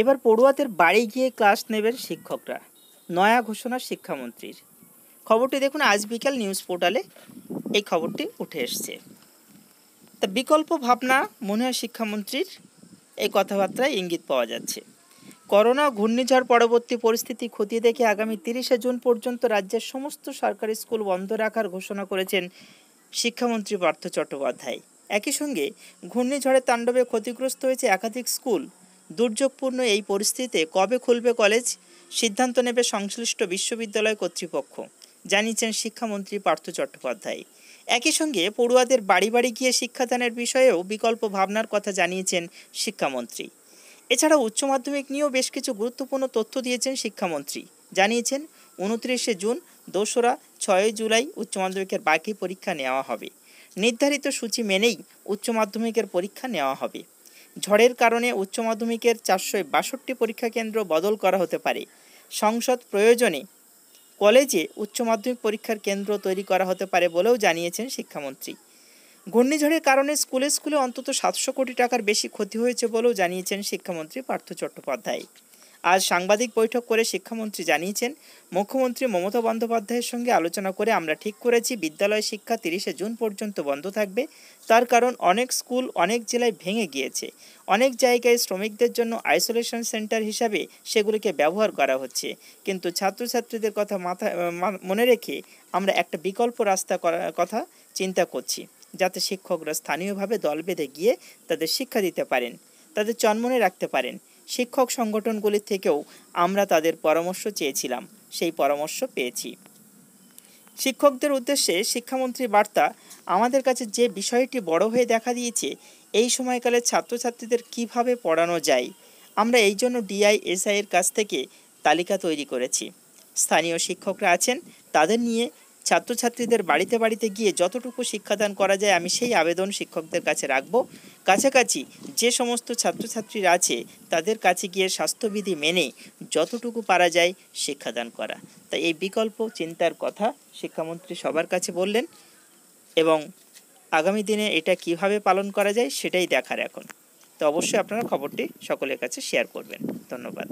এবার পড়ুয়াদের বাড়ি গিয়ে ক্লাস নেবেন শিক্ষকরা নয়া ঘোষণা শিক্ষামন্ত্রীর খবরটি দেখুন আজ বিকাল নিউজ পোর্টালে এই খবরটি উঠে এসছে তা বিকল্প ভাবনা মনে হয় শিক্ষামন্ত্রীর এই কথাবার্তায় ইঙ্গিত পাওয়া যাচ্ছে করোনা ঘূর্ণিঝড় পরবর্তী পরিস্থিতি খতিয়ে দেখে আগামী তিরিশে জুন পর্যন্ত রাজ্যের সমস্ত সরকারি স্কুল বন্ধ রাখার ঘোষণা করেছেন শিক্ষামন্ত্রী পার্থ চট্টোপাধ্যায় একই সঙ্গে ঘূর্ণিঝড়ের তাণ্ডবে ক্ষতিগ্রস্ত হয়েছে একাধিক স্কুল দুর্যোগপূর্ণ এই পরিস্থিতিতে কবে খুলবে কলেজ সিদ্ধান্ত নেবে সংশ্লিষ্ট বিশ্ববিদ্যালয় কর্তৃপক্ষ জানিয়েছেন শিক্ষামন্ত্রী পার্থ চট্টোপাধ্যায় একই সঙ্গে পড়ুয়াদের বাড়ি বাড়ি গিয়ে শিক্ষাদানের বিষয়েও বিকল্প ভাবনার কথা জানিয়েছেন শিক্ষামন্ত্রী এছাড়া উচ্চ মাধ্যমিক নিয়েও বেশ কিছু গুরুত্বপূর্ণ তথ্য দিয়েছেন শিক্ষামন্ত্রী জানিয়েছেন উনত্রিশে জুন দোসরা ছয়ই জুলাই উচ্চ মাধ্যমিকের বাকি পরীক্ষা নেওয়া হবে নির্ধারিত সূচি মেনেই উচ্চ মাধ্যমিকের পরীক্ষা নেওয়া হবে ঝড়ের কারণে উচ্চ মাধ্যমিকের চারশো বাষট্টি পরীক্ষা কেন্দ্র বদল করা হতে পারে সংসদ প্রয়োজনে কলেজে উচ্চ মাধ্যমিক পরীক্ষার কেন্দ্র তৈরি করা হতে পারে বলেও জানিয়েছেন শিক্ষামন্ত্রী ঘূর্ণিঝড়ের কারণে স্কুলে স্কুলে অন্তত সাতশো কোটি টাকার বেশি ক্ষতি হয়েছে বলেও জানিয়েছেন শিক্ষামন্ত্রী পার্থ চট্টোপাধ্যায় আজ সাংবাদিক বৈঠক করে শিক্ষামন্ত্রী জানিয়েছেন মুখ্যমন্ত্রী মমতা বন্দ্যোপাধ্যায়ের সঙ্গে আলোচনা করে আমরা ঠিক করেছি বিদ্যালয় শিক্ষা তিরিশে জুন পর্যন্ত বন্ধ থাকবে তার কারণ অনেক স্কুল অনেক জেলায় ভেঙে গিয়েছে অনেক জায়গায় শ্রমিকদের জন্য আইসোলেশন সেন্টার হিসাবে সেগুলিকে ব্যবহার করা হচ্ছে কিন্তু ছাত্রছাত্রীদের কথা মাথা মনে রেখে আমরা একটা বিকল্প রাস্তা করার কথা চিন্তা করছি যাতে শিক্ষকরা স্থানীয়ভাবে দল বেঁধে গিয়ে তাদের শিক্ষা দিতে পারেন তাদের চন্মনে রাখতে পারেন শিক্ষক সংগঠনগুলির থেকেও আমরা তাদের পরামর্শ চেয়েছিলাম সেই পরামর্শ পেয়েছি শিক্ষকদের উদ্দেশ্যে শিক্ষামন্ত্রী বার্তা আমাদের কাছে যে বিষয়টি বড় হয়ে দেখা দিয়েছে এই সময়কালে ছাত্রছাত্রীদের কিভাবে পড়ানো যায় আমরা এই জন্য ডিআইএসআই এর কাছ থেকে তালিকা তৈরি করেছি স্থানীয় শিক্ষকরা আছেন তাদের নিয়ে ছাত্রছাত্রীদের বাড়িতে বাড়িতে গিয়ে যতটুকু শিক্ষাদান করা যায় আমি সেই আবেদন শিক্ষকদের কাছে রাখব কাছাকাছি যে সমস্ত ছাত্রছাত্রীরা আছে তাদের কাছে গিয়ে স্বাস্থ্যবিধি মেনে যতটুকু পারা যায় শিক্ষাদান করা তাই এই বিকল্প চিন্তার কথা শিক্ষামন্ত্রী সবার কাছে বললেন এবং আগামী দিনে এটা কিভাবে পালন করা যায় সেটাই দেখার এখন তো অবশ্যই আপনারা খবরটি সকলের কাছে শেয়ার করবেন ধন্যবাদ